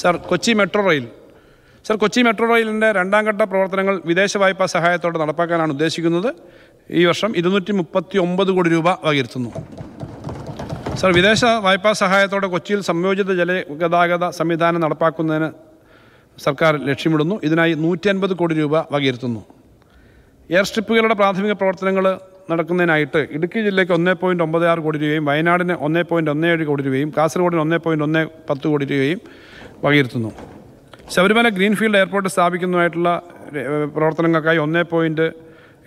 sir Kochi metro rail sir Kochi metro റെയിലിൻ്റെ രണ്ടാം ഘട്ട പ്രവർത്തനങ്ങൾ വിദേശ വായ്പാ സഹായത്തോടെ നടപ്പാക്കാനാണ് ഉദ്ദേശിക്കുന്നത് ഈ വർഷം ഇരുന്നൂറ്റി മുപ്പത്തി ഒമ്പത് കോടി രൂപ വകയിരുത്തുന്നു സർ വിദേശ വായ്പാ സഹായത്തോടെ കൊച്ചിയിൽ സംയോജിത ജലഗതാഗത സംവിധാനം നടപ്പാക്കുന്നതിന് സർക്കാർ ലക്ഷ്യമിടുന്നു ഇതിനായി നൂറ്റി അൻപത് കോടി രൂപ വകയിരുത്തുന്നു എയർ സ്ട്രിപ്പുകളുടെ പ്രാഥമിക പ്രവർത്തനങ്ങൾ നടക്കുന്നതിനായിട്ട് ഇടുക്കി ജില്ലയ്ക്ക് ഒന്നേ പോയിൻറ്റ് ഒമ്പത് ആറ് കോടി രൂപയും വയനാടിന് ഒന്നേ പോയിൻറ്റ് ഒന്ന് ഏഴ് കോടി രൂപയും കാസർഗോഡിന് ഒന്നേ പോയിൻറ്റ് ഒന്നേ പത്ത് കോടി രൂപയും വകയിരുത്തുന്നു ശബരിമല ഗ്രീൻഫീൽഡ് എയർപോർട്ട് സ്ഥാപിക്കുന്നതായിട്ടുള്ള പ്രവർത്തനങ്ങൾക്കായി ഒന്നേ പോയിൻറ്റ്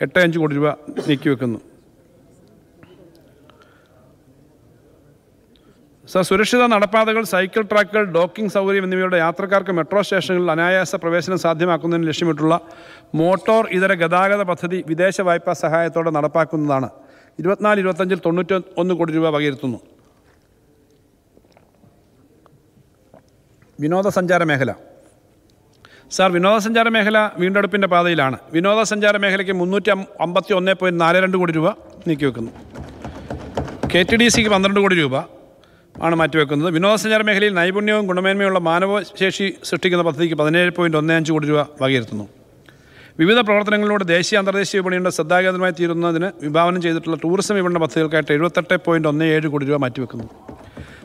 എട്ട് അഞ്ച് കോടി രൂപ നീക്കിവെക്കുന്നു സർ സുരക്ഷിത നടപ്പാതകൾ സൈക്കിൾ ട്രാക്കുകൾ ഡോക്കിംഗ് സൗകര്യം എന്നിവയുടെ യാത്രക്കാർക്ക് മെട്രോ സ്റ്റേഷനുകളിൽ അനായാസ പ്രവേശനം സാധ്യമാക്കുന്നതിന് ലക്ഷ്യമിട്ടുള്ള മോട്ടോർ ഇതര ഗതാഗത പദ്ധതി വിദേശ വായ്പാ സഹായത്തോടെ നടപ്പാക്കുന്നതാണ് ഇരുപത്തിനാല് ഇരുപത്തഞ്ചിൽ തൊണ്ണൂറ്റി ഒന്ന് കോടി രൂപ വകയിരുത്തുന്നു വിനോദസഞ്ചാര മേഖല സാർ വിനോദസഞ്ചാര മേഖല വീണ്ടെടുപ്പിൻ്റെ പാതയിലാണ് വിനോദസഞ്ചാര മേഖലയ്ക്ക് മുന്നൂറ്റി അമ്പത്തി ഒന്ന് പോയിൻറ്റ് നാല് രണ്ട് കോടി രൂപ നീക്കിവെക്കുന്നു കെ ടി ഡി സിക്ക് പന്ത്രണ്ട് കോടി രൂപ ആണ് മാറ്റിവെക്കുന്നത് വിനോദസഞ്ചാര മേഖലയിൽ നൈപുണ്യവും ഗുണമേന്മയുള്ള മാനവശേഷി സൃഷ്ടിക്കുന്ന പദ്ധതിക്ക് പതിനേഴ് പോയിൻറ്റ് ഒന്ന് അഞ്ച് കോടി രൂപ വകയിരുത്തുന്നു വിവിധ പ്രവർത്തനങ്ങളിലൂടെ ദേശീയ അന്തർദേശീയ വിപണിയുടെ ശ്രദ്ധാകേന്ദ്രമായി തീരുന്നതിന് വിഭാവനം ചെയ്തിട്ടുള്ള ടൂറിസം വിപണന പദ്ധതികൾക്കായിട്ട് എഴുപത്തെട്ട് പോയിൻറ്റ് ഒന്ന് ഏഴ് കോടി രൂപ മാറ്റിവെക്കുന്നു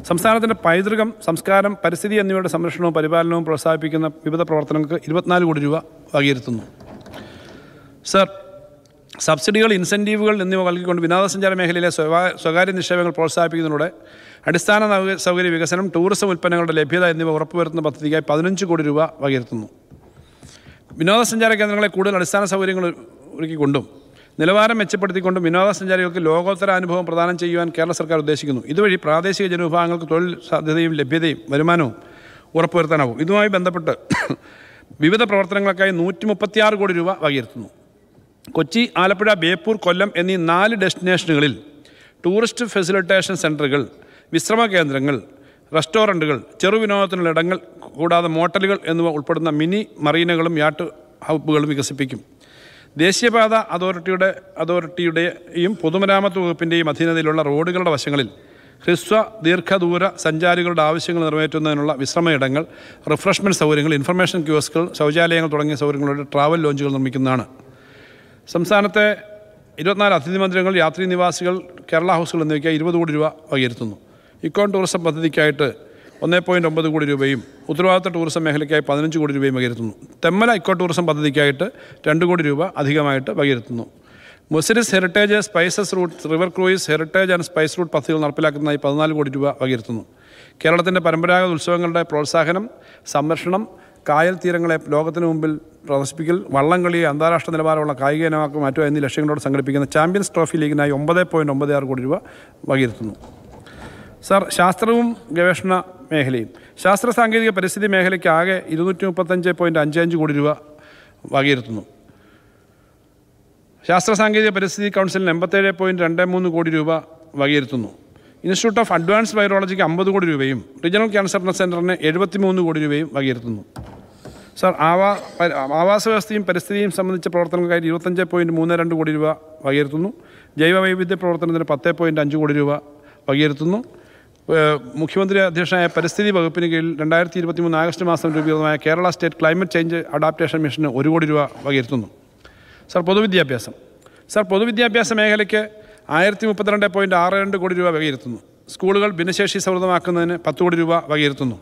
സംസ്ഥാനത്തിൻ്റെ പൈതൃകം സംസ്കാരം പരിസ്ഥിതി എന്നിവയുടെ സംരക്ഷണവും പരിപാലനവും പ്രോത്സാഹിപ്പിക്കുന്ന വിവിധ പ്രവർത്തനങ്ങൾക്ക് ഇരുപത്തിനാല് കോടി രൂപ വകയിരുത്തുന്നു സർ സബ്സിഡികൾ ഇൻസെൻറ്റീവുകൾ എന്നിവ നൽകിക്കൊണ്ട് വിനോദസഞ്ചാര മേഖലയിലെ സ്വകാര്യ നിക്ഷേപങ്ങൾ പ്രോത്സാഹിപ്പിക്കുന്നതിലൂടെ അടിസ്ഥാന സൗകര്യ വികസനം ടൂറിസം ഉൽപ്പന്നങ്ങളുടെ ലഭ്യത എന്നിവ ഉറപ്പുവരുത്തുന്ന പദ്ധതിക്കായി പതിനഞ്ച് കോടി രൂപ വകയിരുത്തുന്നു വിനോദസഞ്ചാര കേന്ദ്രങ്ങളെ കൂടുതൽ അടിസ്ഥാന സൗകര്യങ്ങൾ ഒരുക്കിക്കൊണ്ടും നിലവാരം മെച്ചപ്പെടുത്തിക്കൊണ്ട് വിനോദസഞ്ചാരികൾക്ക് ലോകോത്തര അനുഭവം പ്രദാനം ചെയ്യുവാൻ കേരള സർക്കാർ ഉദ്ദേശിക്കുന്നു ഇതുവഴി പ്രാദേശിക ജനവിഭാഗങ്ങൾക്ക് തൊഴിൽ സാധ്യതയും ലഭ്യതയും വരുമാനവും ഉറപ്പുവരുത്താനാവും ഇതുമായി ബന്ധപ്പെട്ട് വിവിധ പ്രവർത്തനങ്ങൾക്കായി നൂറ്റി മുപ്പത്തിയാറ് കോടി രൂപ വകയിരുത്തുന്നു കൊച്ചി ആലപ്പുഴ ബേപ്പൂർ കൊല്ലം എന്നീ നാല് ഡെസ്റ്റിനേഷനുകളിൽ ടൂറിസ്റ്റ് ഫെസിലിറ്റേഷൻ സെൻറ്ററുകൾ വിശ്രമ കേന്ദ്രങ്ങൾ റെസ്റ്റോറൻറ്റുകൾ ചെറുവിനോദത്തിനുള്ള ഇടങ്ങൾ കൂടാതെ മോട്ടലുകൾ എന്നിവ ഉൾപ്പെടുന്ന മിനി മറീനകളും യാട്ട് ഹൗപ്പുകളും വികസിപ്പിക്കും ദേശീയപാത അതോറിറ്റിയുടെ അതോറിറ്റിയുടെയും പൊതുമരാമത്ത് വകുപ്പിൻ്റെയും അധീനതയിലുള്ള റോഡുകളുടെ വശങ്ങളിൽ ഹ്രസ്വ ദീർഘദൂര സഞ്ചാരികളുടെ ആവശ്യങ്ങൾ നിറവേറ്റുന്നതിനുള്ള വിശ്രമയിടങ്ങൾ റിഫ്രഷ്മെൻറ്റ് സൗകര്യങ്ങൾ ഇൻഫർമേഷൻ ക്യൂസ്കൾ ശൗചാലയങ്ങൾ തുടങ്ങിയ സൗകര്യങ്ങളുടെ ട്രാവൽ ലോഞ്ചുകൾ നിർമ്മിക്കുന്നതാണ് സംസ്ഥാനത്തെ ഇരുപത്തിനാല് അതിഥി മന്ദിരങ്ങൾ യാത്രീ നിവാസികൾ കേരള ഹൗസുകൾ എന്നിവയ്ക്ക് ഇരുപത് കോടി രൂപ വകയിരുത്തുന്നു ഇക്കോൺ ടൂറിസം പദ്ധതിക്കായിട്ട് ഒന്നേ പോയിൻറ്റ് ഒമ്പത് കോടി രൂപയും ഉത്തരവാദിത്ത ടൂറിസം മേഖലയ്ക്കായി പതിനഞ്ച് കോടി രൂപയും വകയിരുത്തുന്നു തെമ്മല ഇക്കോ ടൂറിസം പദ്ധതിക്കായിട്ട് രണ്ട് കോടി രൂപ അധികമായിട്ട് വകയിരുത്തുന്നു Muziris heritage spices route river cruise heritage and spice route പദ്ധതികൾ നടപ്പിലാക്കുന്നതായി പതിനാല് കോടി രൂപ വകയിരുത്തുന്നു കേരളത്തിൻ്റെ പരമ്പരാഗത ഉത്സവങ്ങളുടെ പ്രോത്സാഹനം സംരക്ഷണം കായൽ തീരങ്ങളെ ലോകത്തിന് മുമ്പിൽ പ്രദർശിപ്പിക്കൽ വള്ളംകളി അന്താരാഷ്ട്ര നിലവാരമുള്ള കായിക ഇനമാക്കി മാറ്റുക എന്നീ ലക്ഷ്യങ്ങളോട് സംഘടിപ്പിക്കുന്ന ചാമ്പ്യൻസ് ട്രോഫി ലീഗിനായി ഒമ്പത് പോയിൻറ്റ് ഒമ്പത് ആറ് കോടി രൂപ വകയിരുത്തുന്നു സർ ശാസ്ത്രവും ഗവേഷണ മേഖലയും ശാസ്ത്ര സാങ്കേതിക പരിസ്ഥിതി മേഖലയ്ക്കാകെ ഇരുന്നൂറ്റി മുപ്പത്തഞ്ച് പോയിൻറ്റ് അഞ്ച് അഞ്ച് കോടി രൂപ വകയിരുത്തുന്നു ശാസ്ത്ര സാങ്കേതിക പരിസ്ഥിതി കൗൺസിലിന് എൺപത്തേഴ് പോയിൻറ്റ് രണ്ട് മൂന്ന് കോടി രൂപ വകയിരുത്തുന്നു ഇൻസ്റ്റിറ്റ്യൂട്ട് ഓഫ് അഡ്വാൻസ് വൈറോളജിക്ക് അമ്പത് കോടി രൂപയും റീജിയണൽ ക്യാൻസർ സെൻറ്ററിന് എഴുപത്തി മൂന്ന് കോടി രൂപയും വകയിരുത്തുന്നു സർ ആവാ ആവാസ വ്യവസ്ഥയും പരിസ്ഥിതിയും സംബന്ധിച്ച പ്രവർത്തനങ്ങൾക്കായി ഇരുപത്തഞ്ച് പോയിൻറ്റ് മൂന്ന് രണ്ട് കോടി രൂപ വകയിരുത്തുന്നു ജൈവ വൈവിധ്യ പ്രവർത്തനത്തിന് പത്ത് പോയിൻറ്റ് അഞ്ച് കോടി രൂപ വകയിരുത്തുന്നു മുഖ്യമന്ത്രി അധ്യക്ഷനായ പരിസ്ഥിതി വകുപ്പിന് കീഴിൽ രണ്ടായിരത്തി ഇരുപത്തി മൂന്ന് ആഗസ്റ്റ് മാസം രൂപീകൃതമായ Kerala state climate change adaptation മിഷന് ഒരു കോടി രൂപ വകയിരുത്തുന്നു സർ പൊതുവിദ്യാഭ്യാസം സർ പൊതുവിദ്യാഭ്യാസ മേഖലയ്ക്ക് ആയിരത്തി മുപ്പത്തിരണ്ട് പോയിൻറ്റ് ആറ് രണ്ട് കോടി രൂപ വകയിരുത്തുന്നു സ്കൂളുകൾ ഭിന്നശേഷി സൗഹൃദമാക്കുന്നതിന് പത്ത് കോടി രൂപ വകയിരുത്തുന്നു